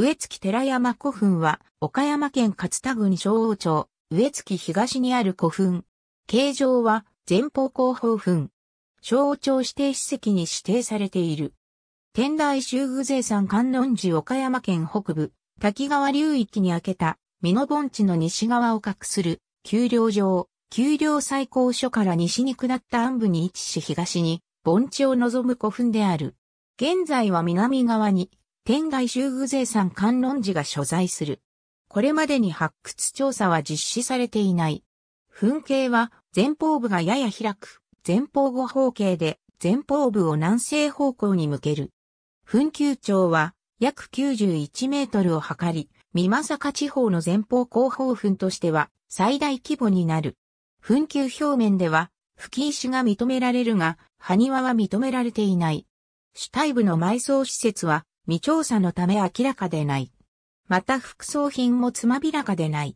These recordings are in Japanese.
植月寺山古墳は、岡山県勝田郡昭王町、植月東にある古墳。形状は、前方後方墳。昭王町指定史跡に指定されている。天台修具税山観音寺岡山県北部、滝川流域に開けた、美濃盆地の西側を画する、丘陵上、丘陵最高所から西に下った安部に位置し東に、盆地を望む古墳である。現在は南側に、天外修具税産観音寺が所在する。これまでに発掘調査は実施されていない。噴景は前方部がやや開く、前方後方形で前方部を南西方向に向ける。噴球長は約91メートルを測り、三正地方の前方後方墳としては最大規模になる。噴球表面では吹石が認められるが、埴輪は認められていない。主体部の埋葬施設は未調査のため明らかでない。また副葬品もつまびらかでない。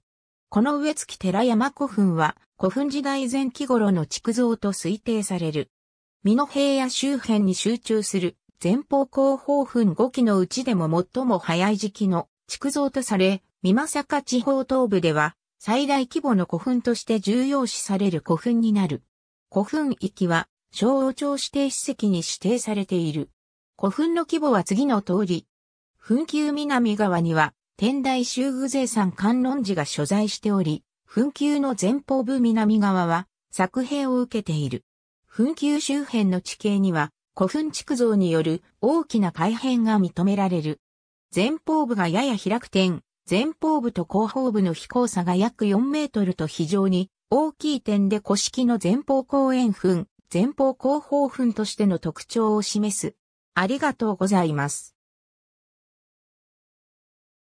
この植月寺山古墳は古墳時代前期頃の築造と推定される。美濃平野周辺に集中する前方後方墳5期のうちでも最も早い時期の築造とされ、美馬坂地方東部では最大規模の古墳として重要視される古墳になる。古墳域は、小王朝指定史跡に指定されている。古墳の規模は次の通り。墳丘南側には、天台修具税山観音寺が所在しており、墳丘の前方部南側は、作兵を受けている。墳丘周辺の地形には、古墳築造による大きな改変が認められる。前方部がやや開く点、前方部と後方部の飛行差が約4メートルと非常に大きい点で古式の前方後円墳、前方後方墳としての特徴を示すありがとうございます。